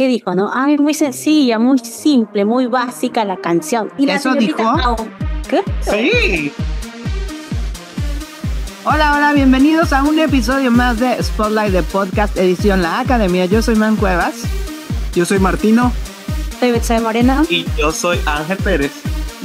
¿Qué dijo, no? Ay, ah, muy sencilla, muy simple, muy básica la canción. Y ¿Eso dijo? Sí. Hola, hola, bienvenidos a un episodio más de Spotlight de Podcast Edición La Academia. Yo soy Man Cuevas. Yo soy Martino. Soy de Morena. Y yo soy Ángel Pérez.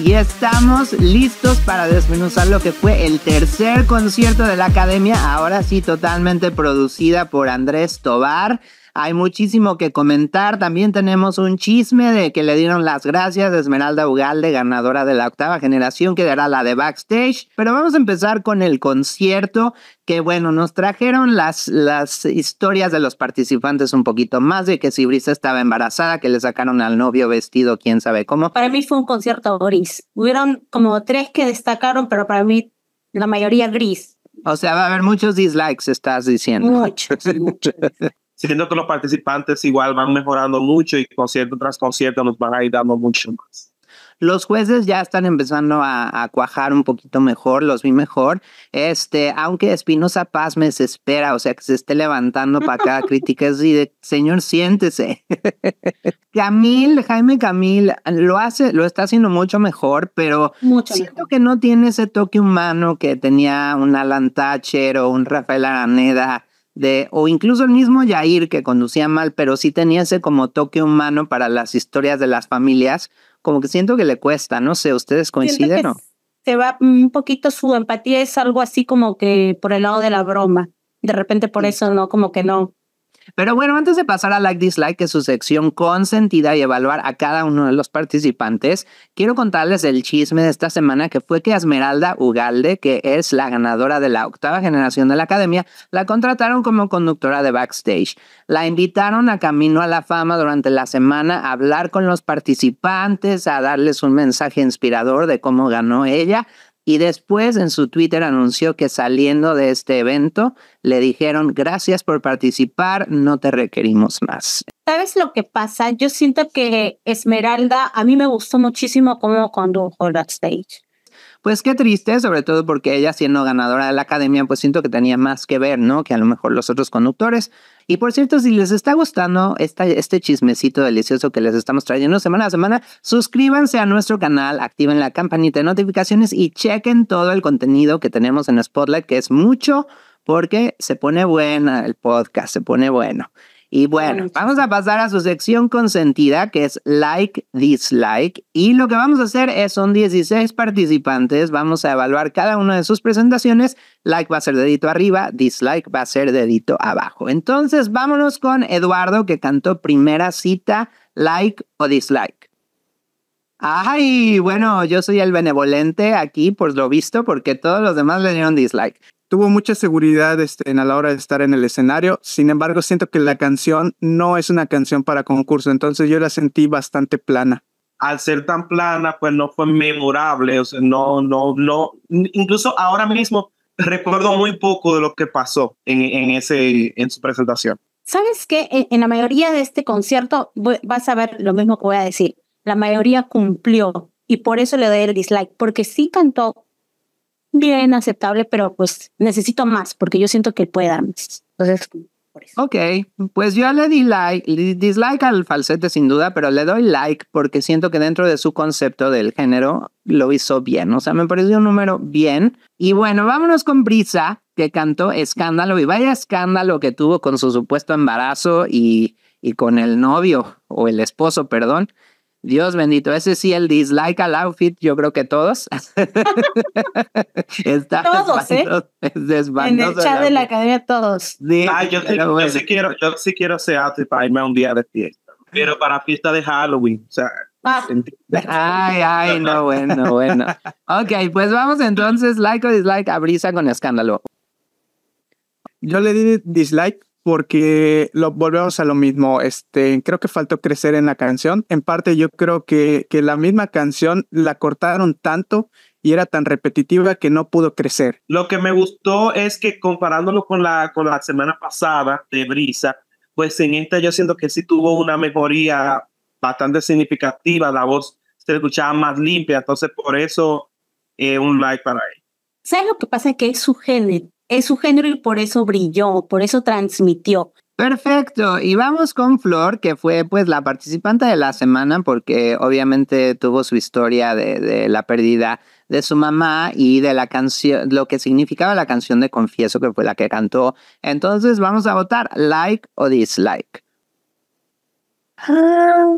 Y estamos listos para desmenuzar lo que fue el tercer concierto de la Academia, ahora sí totalmente producida por Andrés Tobar. Hay muchísimo que comentar. También tenemos un chisme de que le dieron las gracias a Esmeralda Ugalde, ganadora de la octava generación, que dará la de backstage. Pero vamos a empezar con el concierto, que bueno, nos trajeron las, las historias de los participantes un poquito más, de que si Brisa estaba embarazada, que le sacaron al novio vestido, quién sabe cómo. Para mí fue un concierto gris. Hubieron como tres que destacaron, pero para mí la mayoría gris. O sea, va a haber muchos dislikes, estás diciendo. Muchos, muchos. siento que los participantes igual van mejorando mucho y concierto tras concierto nos van a ir dando mucho más. Los jueces ya están empezando a, cuajar un poquito mejor, los vi mejor. Este, aunque Espinosa Paz me desespera, o sea, que se esté levantando para cada crítica, es de, señor, siéntese. Camil, Jaime Camil, lo hace, lo está haciendo mucho mejor, pero siento que no tiene ese toque humano que tenía un Alan Thatcher o un Rafael Araneda de, o incluso el mismo Yair que conducía mal, pero sí tenía ese como toque humano para las historias de las familias, como que siento que le cuesta, no sé, ¿ustedes coinciden o? Se va un poquito su empatía, es algo así como que por el lado de la broma, de repente por eso no, como que no, pero bueno, antes de pasar a Like Dislike, que es su sección consentida y evaluar a cada uno de los participantes, quiero contarles el chisme de esta semana que fue que Esmeralda Ugalde, que es la ganadora de la octava generación de la academia, la contrataron como conductora de backstage. La invitaron a Camino a la Fama durante la semana a hablar con los participantes, a darles un mensaje inspirador de cómo ganó ella, y después en su Twitter anunció que saliendo de este evento le dijeron gracias por participar, no te requerimos más. ¿Sabes lo que pasa? Yo siento que Esmeralda a mí me gustó muchísimo cómo condujo el backstage. Pues qué triste, sobre todo porque ella siendo ganadora de la academia, pues siento que tenía más que ver, ¿no? Que a lo mejor los otros conductores. Y por cierto, si les está gustando esta, este chismecito delicioso que les estamos trayendo semana a semana, suscríbanse a nuestro canal, activen la campanita de notificaciones y chequen todo el contenido que tenemos en Spotlight, que es mucho porque se pone buena el podcast, se pone bueno. Y bueno, vamos a pasar a su sección consentida que es like, dislike. Y lo que vamos a hacer es, son 16 participantes, vamos a evaluar cada una de sus presentaciones. Like va a ser dedito arriba, dislike va a ser dedito abajo. Entonces vámonos con Eduardo que cantó primera cita, like o dislike. Ay, bueno, yo soy el benevolente aquí, por lo visto, porque todos los demás le dieron dislike tuvo mucha seguridad este, en a la hora de estar en el escenario. Sin embargo, siento que la canción no es una canción para concurso, entonces yo la sentí bastante plana. Al ser tan plana, pues no fue memorable, o sea, no, no, no. Incluso ahora mismo recuerdo muy poco de lo que pasó en, en ese, en su presentación. ¿Sabes qué? En la mayoría de este concierto vas a ver lo mismo que voy a decir. La mayoría cumplió y por eso le doy el dislike, porque sí cantó bien aceptable, pero pues necesito más porque yo siento que puede Entonces, por Ok, pues yo le di like, dislike al falsete sin duda, pero le doy like porque siento que dentro de su concepto del género lo hizo bien. O sea, me pareció un número bien. Y bueno, vámonos con Brisa, que cantó Escándalo y vaya escándalo que tuvo con su supuesto embarazo y, y con el novio o el esposo, perdón. Dios bendito, ese sí, el dislike al outfit, yo creo que todos. todos, ¿eh? en el chat de la academia, todos. Ah, yo, sí, quiero, yo sí quiero ese outfit para irme a un día de fiesta, pero para fiesta de Halloween, o sea. Ah. Ay, ay, no, bueno, bueno. Ok, pues vamos entonces, like o dislike a Brisa con escándalo. Yo le di dislike porque lo, volvemos a lo mismo. Este, creo que faltó crecer en la canción. En parte yo creo que, que la misma canción la cortaron tanto y era tan repetitiva que no pudo crecer. Lo que me gustó es que comparándolo con la, con la semana pasada de Brisa, pues en esta yo siento que sí tuvo una mejoría bastante significativa. La voz se escuchaba más limpia, entonces por eso eh, un like para él. ¿Sabes lo que pasa? Que es su género es su género y por eso brilló, por eso transmitió. Perfecto, y vamos con Flor, que fue pues la participante de la semana, porque obviamente tuvo su historia de, la pérdida de su mamá y de la canción, lo que significaba la canción de Confieso, que fue la que cantó. Entonces vamos a votar like o dislike. Ah.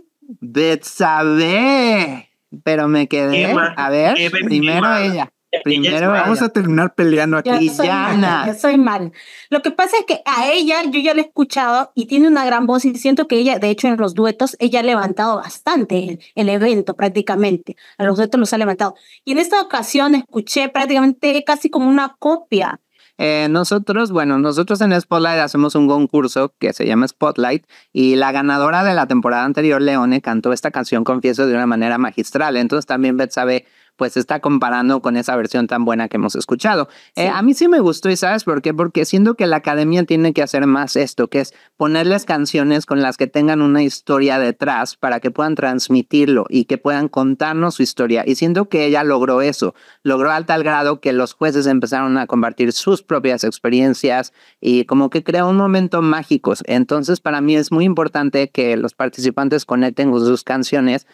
pero me quedé. a ver, primero ella. Primero vamos a terminar peleando aquí. yo soy mal. Lo que pasa es que a ella yo ya la he escuchado y tiene una gran voz y siento que ella, de hecho, en los duetos, ella ha levantado bastante el, evento prácticamente. A los duetos los ha levantado. Y en esta ocasión escuché prácticamente casi como una copia. Eh, nosotros, bueno, nosotros en Spotlight hacemos un concurso que se llama Spotlight y la ganadora de la temporada anterior, Leone, cantó esta canción, confieso, de una manera magistral. Entonces también Beth sabe pues está comparando con esa versión tan buena que hemos escuchado. Eh, a mí sí me gustó y sabes por qué, porque siento que la academia tiene que hacer más esto, que es ponerles canciones con las que tengan una historia detrás para que puedan transmitirlo y que puedan contarnos su historia. Y siento que ella logró eso, logró al tal grado que los jueces empezaron a compartir sus propias experiencias y como que creó un momento mágico. Entonces para mí es muy importante que los participantes conecten con sus canciones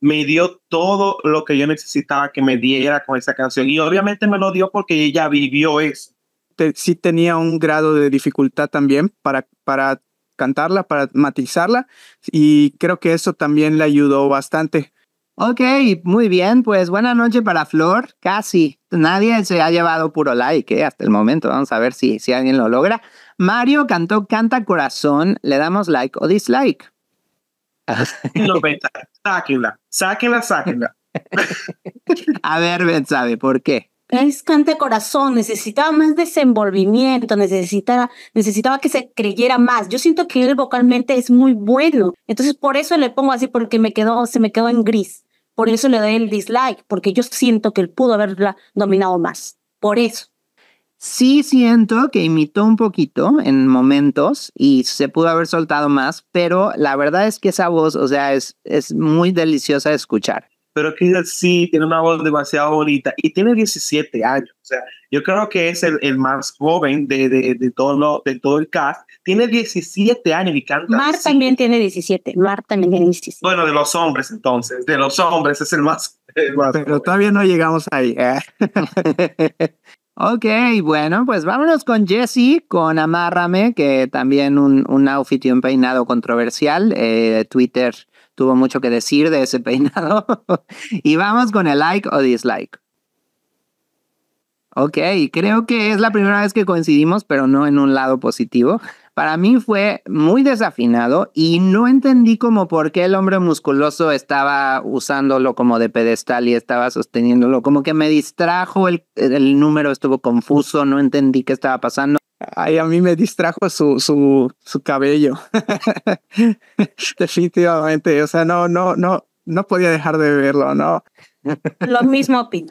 me dio todo lo que yo necesitaba que me diera con esa canción. Y obviamente me lo dio porque ella vivió eso. Sí tenía un grado de dificultad también para, para cantarla, para matizarla. Y creo que eso también le ayudó bastante. Ok, muy bien, pues buena noche para Flor, casi. Nadie se ha llevado puro like eh, hasta el momento, vamos a ver si, si alguien lo logra. Mario cantó Canta Corazón, le damos like o dislike. Sáquenla, sáquenla, sáquenla. A ver, Ben sabe, ¿por qué? Es cante corazón, necesitaba más desenvolvimiento, necesitaba, necesitaba que se creyera más. Yo siento que él vocalmente es muy bueno, entonces por eso le pongo así, porque me quedó, se me quedó en gris. Por eso le doy el dislike, porque yo siento que él pudo haberla dominado más. Por eso. Sí siento que imitó un poquito en momentos y se pudo haber soltado más, pero la verdad es que esa voz, o sea, es, es muy deliciosa de escuchar. Pero que sí, tiene una voz demasiado bonita y tiene 17 años. O sea, yo creo que es el, el más joven de, de, de todo lo, de todo el cast. Tiene 17 años y canta. Mar también tiene 17. Mar también tiene 17. Bueno, de los hombres entonces. De los hombres es el más pero todavía no llegamos ahí. ¿eh? Ok, bueno, pues vámonos con Jesse, con Amárrame, que también un, outfit y un peinado controversial. Eh, Twitter tuvo mucho que decir de ese peinado. y vamos con el like o dislike. Ok, creo que es la primera vez que coincidimos, pero no en un lado positivo para mí fue muy desafinado y no entendí como por qué el hombre musculoso estaba usándolo como de pedestal y estaba sosteniéndolo. Como que me distrajo, el, el número estuvo confuso, no entendí qué estaba pasando. Ay, a mí me distrajo su, su, su cabello. Definitivamente. O sea, no, no, no, no podía dejar de verlo, ¿no? Lo mismo opino.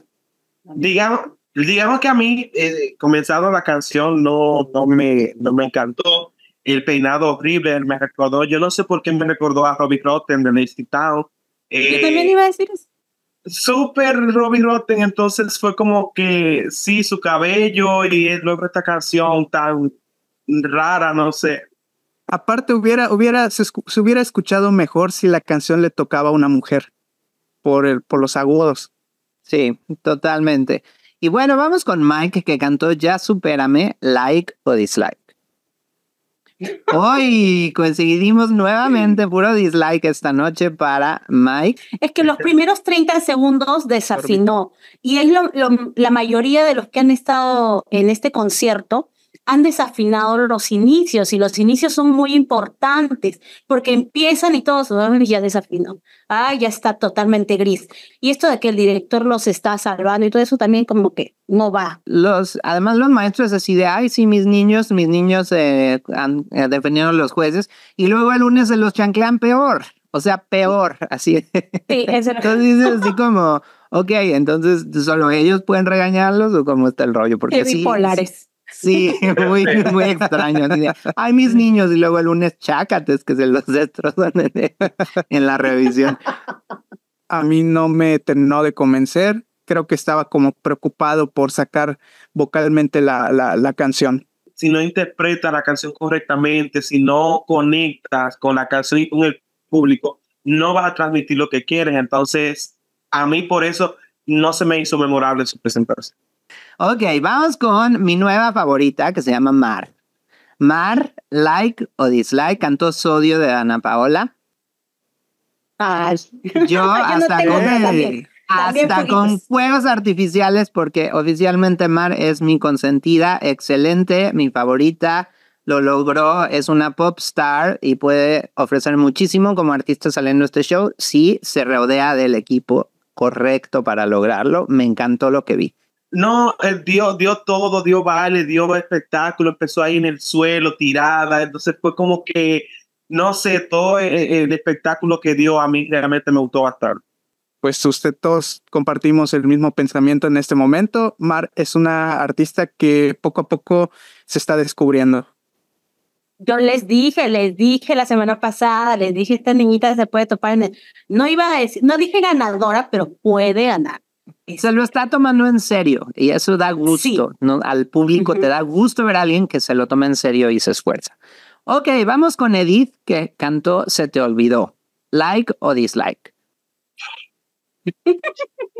Digamos, digamos que a mí, eh, comenzando la canción, no, no, me, no me encantó el peinado horrible me recordó, yo no sé por qué me recordó a Robbie Rotten de Nasty Town. yo eh, también iba a decir eso. Súper Robbie Rotten, entonces fue como que sí, su cabello y luego esta canción tan rara, no sé. Aparte, hubiera, hubiera, se, hubiera escuchado mejor si la canción le tocaba a una mujer por, por los agudos. Sí, totalmente. Y bueno, vamos con Mike que cantó Ya Supérame, Like o Dislike. Hoy conseguimos nuevamente puro dislike esta noche para Mike. Es que los primeros 30 segundos desafinó y es la mayoría de los que han estado en este concierto han desafinado los inicios y los inicios son muy importantes porque empiezan y todos ya desafinó. Ah, ya está totalmente gris. Y esto de que el director los está salvando y todo eso también como que no va. Los, además los maestros así de, ay, sí, mis niños, mis niños eh, han, defendido eh, defendieron los jueces y luego el lunes se los chanclean peor. O sea, peor, así. Sí, Entonces dices así como, ok, entonces solo ellos pueden regañarlos o cómo está el rollo, porque sí, bipolares. Sí, muy, muy extraño. Ay, mis niños, y luego el lunes chácates que se los destrozan en, la revisión. A mí no me terminó de convencer. Creo que estaba como preocupado por sacar vocalmente la, la, la canción si no interpretas la canción correctamente, si no conectas con la canción y con el público, no vas a transmitir lo que quieres. Entonces, a mí por eso no se me hizo memorable su presentación. Ok, vamos con mi nueva favorita que se llama Mar. Mar, like o dislike, cantó Sodio de Ana Paola. Yo hasta, con, hasta con fuegos artificiales, porque oficialmente Mar es mi consentida, excelente, mi favorita. Lo logró, es una pop star y puede ofrecer muchísimo como artista saliendo este show si se rodea del equipo correcto para lograrlo. Me encantó lo que vi. No, él dio, dio todo, dio vale, dio espectáculo, empezó ahí en el suelo, tirada, entonces fue como que, no sé, todo eh, eh, el, espectáculo que dio a mí realmente me gustó bastante. Pues usted todos compartimos el mismo pensamiento en este momento. Mar es una artista que poco a poco se está descubriendo. Yo les dije, les dije la semana pasada, les dije esta niñita se puede topar en el... No iba a decir, no dije ganadora, pero puede ganar se lo está tomando en serio y eso da gusto, ¿no? Al público te da gusto ver a alguien que se lo toma en serio y se esfuerza. Ok, vamos con Edith que cantó Se te olvidó. Like o dislike.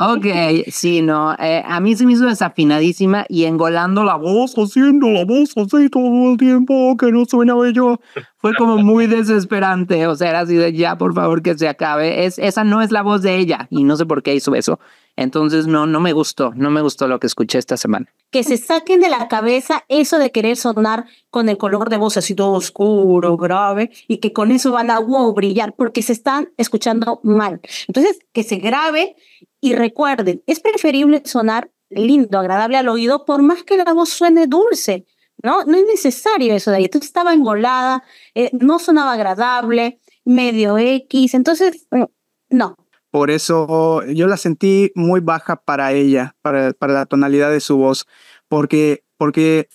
ok, sí, no, eh, a mí se me hizo desafinadísima y engolando la voz, haciendo la voz así todo el tiempo, que no suena bello, fue como muy desesperante, o sea, era así de ya, por favor, que se acabe, es, esa no es la voz de ella y no sé por qué hizo eso. Entonces, no, no me gustó, no me gustó lo que escuché esta semana. Que se saquen de la cabeza eso de querer sonar con el color de voz así todo oscuro, grave, y que con eso van a wow, brillar, porque se están escuchando mal. Entonces, que se grabe y recuerden, es preferible sonar lindo, agradable al oído, por más que la voz suene dulce. No, no es necesario eso de ahí. Entonces estaba engolada, eh, no sonaba agradable, medio X. Entonces, mm, no, por eso yo la sentí muy baja para ella, para, la tonalidad de su voz, porque, porque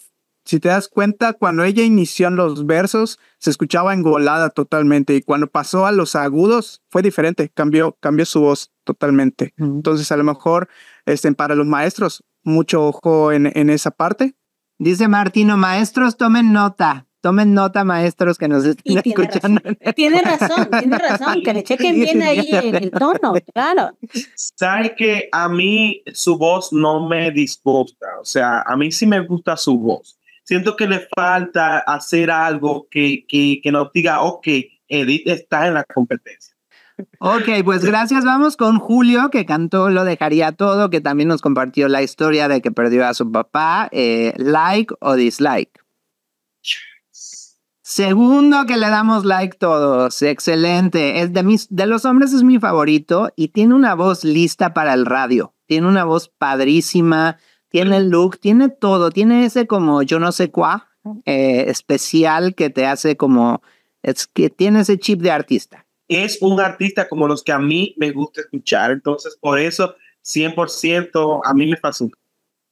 si te das cuenta, cuando ella inició en los versos, se escuchaba engolada totalmente y cuando pasó a los agudos fue diferente, cambió, cambió su voz totalmente. Entonces, a lo mejor este, para los maestros, mucho ojo en esa parte. Dice Martino, maestros, tomen nota. Tomen nota, maestros que nos están escuchando. Razón, este tiene razón, tiene razón, que le chequen bien ahí el, el tono, claro. Sabe que a mí su voz no me disgusta, o sea, a mí sí me gusta su voz. Siento que le falta hacer algo que, que, que nos diga, ok, Edith está en la competencia. Ok, pues gracias. Vamos con Julio, que cantó Lo dejaría todo, que también nos compartió la historia de que perdió a su papá. Eh, ¿Like o dislike? Segundo que le damos like todos. Excelente. Es de, de los hombres es mi favorito y tiene una voz lista para el radio. Tiene una voz padrísima, tiene el look, tiene todo. Tiene ese como yo no sé cuá eh, especial que te hace como... Es que tiene ese chip de artista. Es un artista como los que a mí me gusta escuchar. Entonces, por eso, 100% a mí me fascina.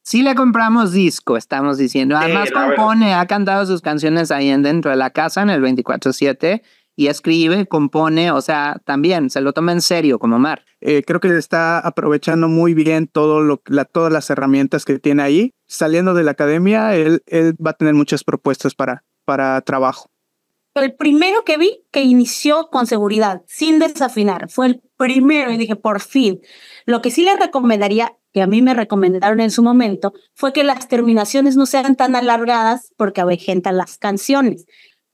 Si le compramos disco, estamos diciendo. Además compone, ha cantado sus canciones ahí en dentro de la casa en el 24/7 y escribe, compone, o sea, también se lo toma en serio como Mar. Eh, creo que está aprovechando muy bien todo lo, todas las herramientas que tiene ahí. Saliendo de la academia, él, va a tener muchas propuestas para, para trabajo. El primero que vi que inició con seguridad, sin desafinar, fue el primero y dije, por fin. Lo que sí le recomendaría que a mí me recomendaron en su momento fue que las terminaciones no sean tan alargadas porque avejentan las canciones.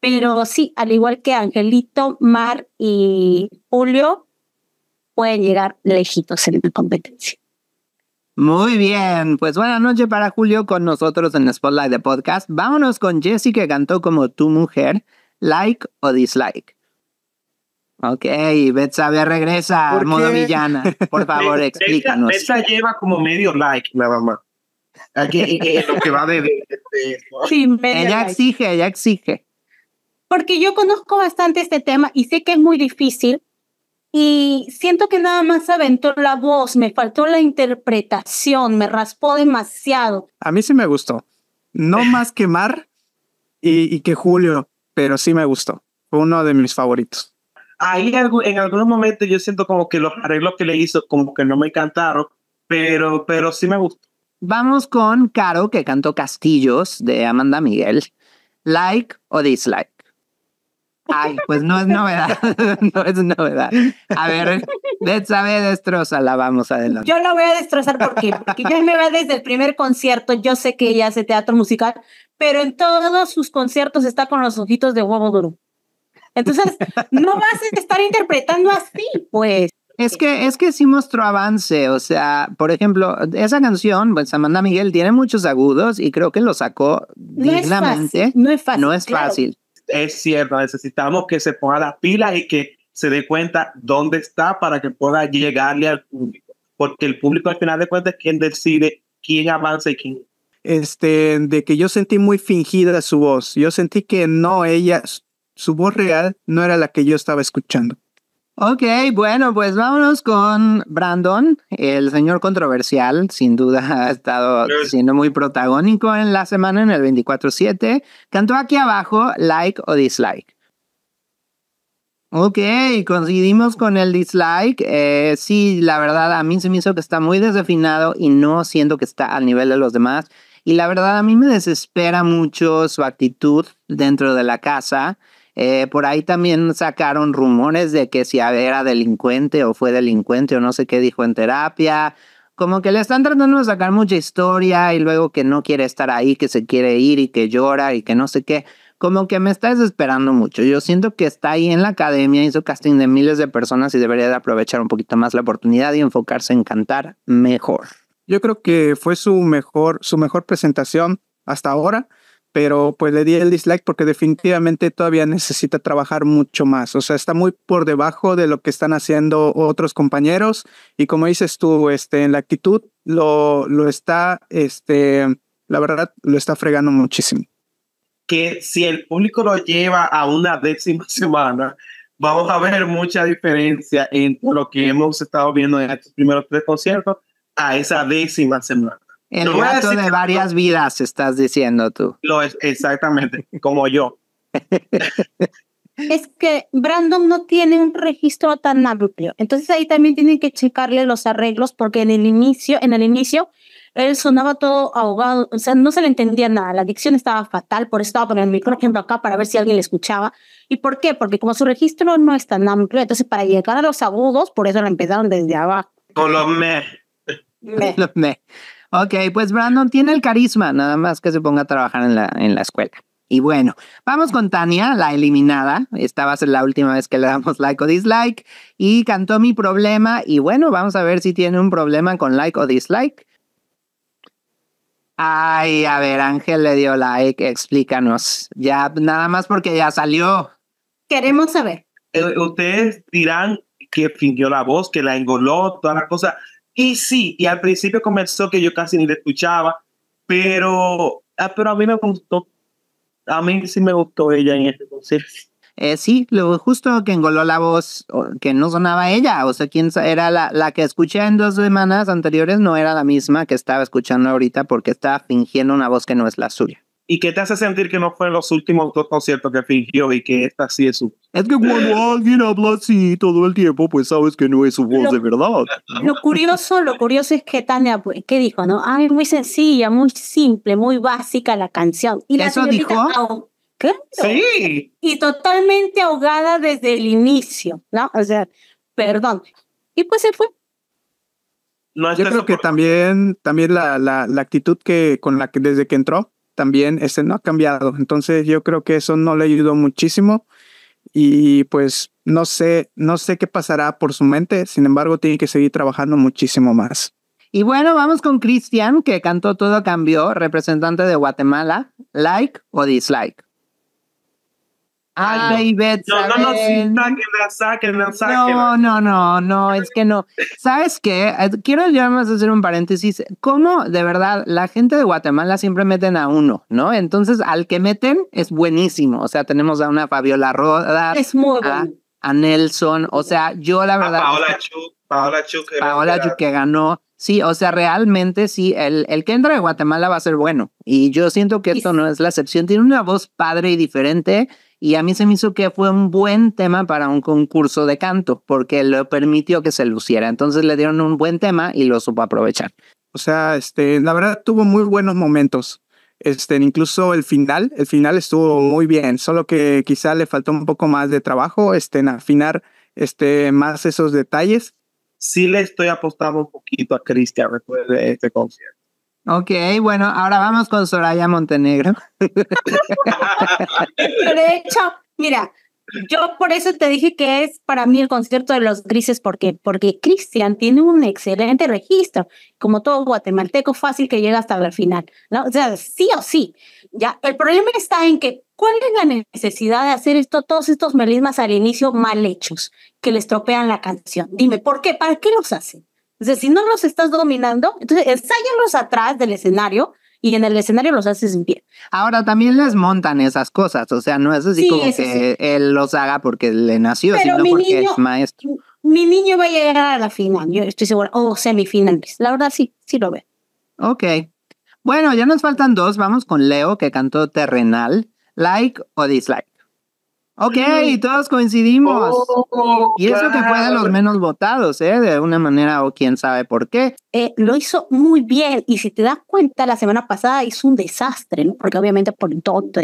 Pero sí, al igual que Angelito, Mar y Julio, pueden llegar lejitos en la competencia. Muy bien, pues buena noche para Julio con nosotros en Spotlight de Podcast. Vámonos con Jessie que cantó como tu mujer, like o dislike. Ok, Beth regresa al modo villana. Por favor, explícanos. Esa lleva como medio like, mamá. mamá Aquí, lo que va de. ella exige, ella exige. Porque yo conozco bastante este tema y sé que es muy difícil. Y siento que nada más aventó la voz, me faltó la interpretación, me raspó demasiado. A mí sí me gustó. No más que Mar y, y que Julio, pero sí me gustó. Fue uno de mis favoritos ahí en algunos momentos yo siento como que los arreglos que le hizo como que no me encantaron, pero, pero sí me gustó. Vamos con Caro, que cantó Castillos de Amanda Miguel. ¿Like o dislike? Ay, pues no es novedad, no es novedad. A ver, vez destroza, la vamos adelante. Yo la voy a destrozar porque, porque ya me va desde el primer concierto, yo sé que ella hace teatro musical, pero en todos sus conciertos está con los ojitos de huevo duro. Entonces, no vas a estar interpretando así, pues. Es que, es que sí mostró avance, o sea, por ejemplo, esa canción, pues Amanda Miguel tiene muchos agudos y creo que lo sacó no dignamente. no es fácil. No es fácil. Es cierto, necesitamos que se ponga la pila y que se dé cuenta dónde está para que pueda llegarle al público, porque el público al final de cuentas es quien decide quién avanza y quién. Este, de que yo sentí muy fingida su voz, yo sentí que no, ella, su voz real no era la que yo estaba escuchando. Ok, bueno, pues vámonos con Brandon, el señor controversial, sin duda ha estado siendo muy protagónico en la semana en el 24-7. Cantó aquí abajo, like o dislike. Ok, coincidimos con el dislike. Eh, sí, la verdad, a mí se me hizo que está muy desafinado y no siento que está al nivel de los demás. Y la verdad, a mí me desespera mucho su actitud dentro de la casa. Eh, por ahí también sacaron rumores de que si era delincuente o fue delincuente o no sé qué dijo en terapia. Como que le están tratando de sacar mucha historia y luego que no quiere estar ahí, que se quiere ir y que llora y que no sé qué. Como que me está desesperando mucho. Yo siento que está ahí en la academia, hizo casting de miles de personas y debería de aprovechar un poquito más la oportunidad y enfocarse en cantar mejor. Yo creo que fue su mejor, su mejor presentación hasta ahora pero pues le di el dislike porque definitivamente todavía necesita trabajar mucho más. O sea, está muy por debajo de lo que están haciendo otros compañeros y como dices tú, este, en la actitud lo, lo está, este, la verdad, lo está fregando muchísimo. Que si el público lo lleva a una décima semana, vamos a ver mucha diferencia entre lo que hemos estado viendo en estos primeros tres conciertos a esa décima semana. El rato de varias vidas, estás diciendo tú. Lo es, exactamente, como yo. es que Brandon no tiene un registro tan amplio. Entonces ahí también tienen que checarle los arreglos porque en el inicio, en el inicio él sonaba todo ahogado, o sea, no se le entendía nada, la adicción estaba fatal, por eso estaba poniendo el micrófono acá para ver si alguien le escuchaba. ¿Y por qué? Porque como su registro no es tan amplio, entonces para llegar a los agudos, por eso lo empezaron desde abajo. Con los me. me. Ok, pues Brandon tiene el carisma, nada más que se ponga a trabajar en la, en la escuela. Y bueno, vamos con Tania, la eliminada. Esta va a ser la última vez que le damos like o dislike. Y cantó mi problema. Y bueno, vamos a ver si tiene un problema con like o dislike. Ay, a ver, Ángel le dio like, explícanos. Ya, nada más porque ya salió. Queremos saber. Eh, ustedes dirán que fingió la voz, que la engoló, toda la cosa y sí, y al principio comenzó que yo casi ni le escuchaba, pero, ah, pero a mí me gustó, a mí sí me gustó ella en este concierto. Eh, sí, lo, justo que engoló la voz, que no sonaba ella, o sea, quién era la, la, que escuché en dos semanas anteriores no era la misma que estaba escuchando ahorita porque estaba fingiendo una voz que no es la suya. ¿Y qué te hace sentir que no fue en los últimos dos conciertos que fingió y que esta sí es su? Es que cuando alguien habla así todo el tiempo, pues sabes que no es su voz de verdad. Lo curioso, lo curioso es que Tania, pues, ¿qué dijo? No, ay, muy sencilla, muy simple, muy básica la canción. Y ¿Eso la dijo? ¿Qué? Sí. Y totalmente ahogada desde el inicio, ¿no? O sea, perdón. Y pues se fue. No, Yo creo que también, también la, la, la actitud que con la que desde que entró, también este, no ha cambiado. Entonces yo creo que eso no le ayudó muchísimo y pues no sé, no sé qué pasará por su mente, sin embargo tiene que seguir trabajando muchísimo más. Y bueno, vamos con Cristian, que cantó Todo Cambió, representante de Guatemala, like o dislike. Ay, baby! no, no, no, No, no, no, no, es que no. ¿Sabes qué? Eh, quiero ya más hacer un paréntesis. ¿Cómo, de verdad, la gente de Guatemala siempre meten a uno, ¿no? Entonces, al que meten es buenísimo. O sea, tenemos a una Fabiola Roda. Es muy a, Nelson, o sea, yo la verdad. Paola Chu, Paola Chu que, Paola Chu que ganó. Sí, o sea, realmente sí, el, el que entra de Guatemala va a ser bueno. Y yo siento que esto no es la excepción. Tiene una voz padre y diferente y a mí se me hizo que fue un buen tema para un concurso de canto, porque lo permitió que se luciera. Entonces le dieron un buen tema y lo supo aprovechar. O sea, este, la verdad tuvo muy buenos momentos. Este, incluso el final, el final estuvo muy bien, solo que quizá le faltó un poco más de trabajo este, en afinar este, más esos detalles. Sí le estoy apostando un poquito a Cristian después de este concierto. Ok, bueno, ahora vamos con Soraya Montenegro. de hecho, mira, yo por eso te dije que es para mí el concierto de los grises, porque porque Cristian tiene un excelente registro, como todo guatemalteco fácil que llega hasta el final, ¿no? O sea, sí o sí. Ya, el problema está en que ¿cuál es la necesidad de hacer esto, todos estos melismas al inicio mal hechos que les estropean la canción? Dime, ¿por qué? ¿Para qué los hacen? O sea, si no los estás dominando, entonces ensáyalos atrás del escenario y en el escenario los haces bien. Ahora también les montan esas cosas, o sea, no es así como que él los haga porque le nació, sino porque es maestro. Mi niño va a llegar a la final, yo estoy segura, o semifinal, La verdad sí, sí lo ve. Ok. Bueno, ya nos faltan dos, vamos con Leo que cantó Terrenal, like o dislike. Ok, todos coincidimos. Oh, y eso que fue de los menos votados, ¿eh? De una manera o quién sabe por qué. Eh, lo hizo muy bien y si te das cuenta, la semana pasada hizo un desastre, ¿no? Porque obviamente por tonto,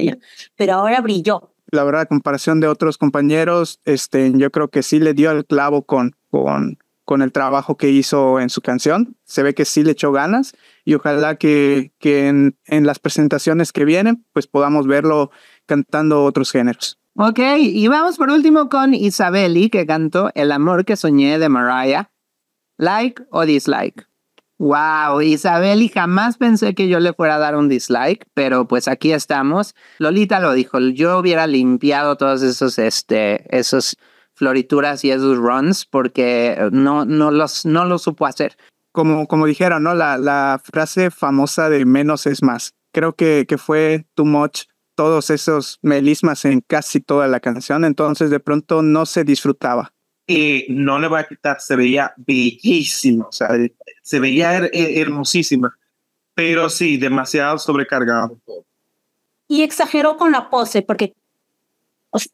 pero ahora brilló. La verdad, a comparación de otros compañeros, este, yo creo que sí le dio el clavo con, con, con el trabajo que hizo en su canción. Se ve que sí le echó ganas y ojalá que, que en, en las presentaciones que vienen, pues podamos verlo cantando otros géneros. Ok, y vamos por último con Isabeli, que cantó El amor que soñé de Mariah. ¿Like o dislike? Wow, Isabeli, jamás pensé que yo le fuera a dar un dislike, pero pues aquí estamos. Lolita lo dijo, yo hubiera limpiado todos esos, este, esos florituras y esos runs porque no, no, los, no lo supo hacer. Como, como dijeron, ¿no? La, la frase famosa de menos es más. Creo que, que fue too much todos esos melismas en casi toda la canción, entonces de pronto no se disfrutaba. Y no le voy a quitar, se veía bellísima, o sea, eh, se veía eh, hermosísima, pero sí, demasiado sobrecargado. Y exageró con la pose, porque se,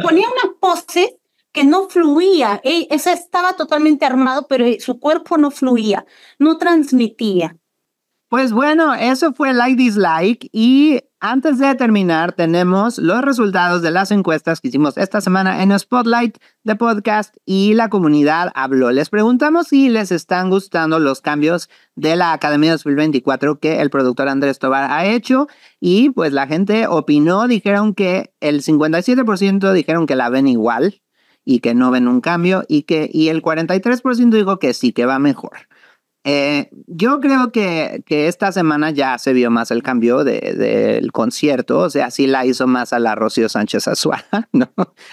ponía una pose que no fluía, esa estaba totalmente armado, pero eh, su cuerpo no fluía, no transmitía. Pues bueno, eso fue like dislike y antes de terminar tenemos los resultados de las encuestas que hicimos esta semana en Spotlight de podcast y la comunidad habló. Les preguntamos si les están gustando los cambios de la Academia 2024 que el productor Andrés Tobar ha hecho y pues la gente opinó, dijeron que el 57% dijeron que la ven igual y que no ven un cambio y que y el 43% dijo que sí que va mejor. Eh, yo creo que, que, esta semana ya se vio más el cambio del de, concierto, o sea, sí la hizo más a la Rocío Sánchez Azuara, ¿no?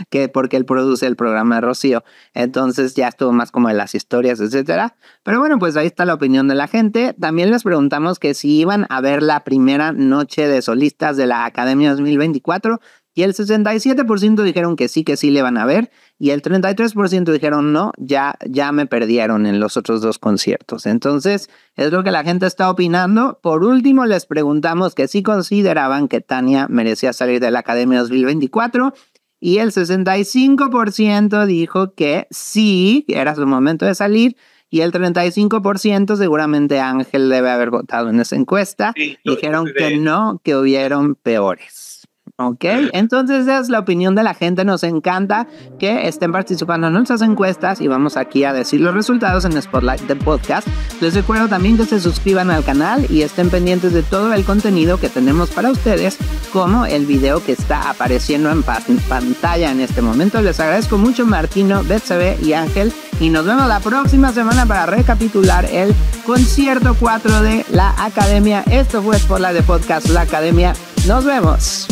Que porque él produce el programa de Rocío, entonces ya estuvo más como de las historias, etcétera. Pero bueno, pues ahí está la opinión de la gente. También les preguntamos que si iban a ver la primera noche de solistas de la Academia 2024, y el 67% dijeron que sí, que sí le van a ver. Y el 33% dijeron no, ya, ya me perdieron en los otros dos conciertos. Entonces, es lo que la gente está opinando. Por último, les preguntamos que sí consideraban que Tania merecía salir de la Academia 2024. Y el 65% dijo que sí, era su momento de salir. Y el 35% seguramente Ángel debe haber votado en esa encuesta. dijeron que no, que hubieron peores. Ok, eh, entonces esa es la opinión de la gente. Nos encanta que estén participando en nuestras encuestas y vamos aquí a decir los resultados en Spotlight de Podcast. Les recuerdo también que se suscriban al canal y estén pendientes de todo el contenido que tenemos para ustedes, como el video que está apareciendo en pantalla en este momento. Les agradezco mucho Martino, Betsabe y Ángel y nos vemos la próxima semana para recapitular el concierto 4 de la Academia. Esto fue Spotlight de Podcast, la Academia. Nos vemos.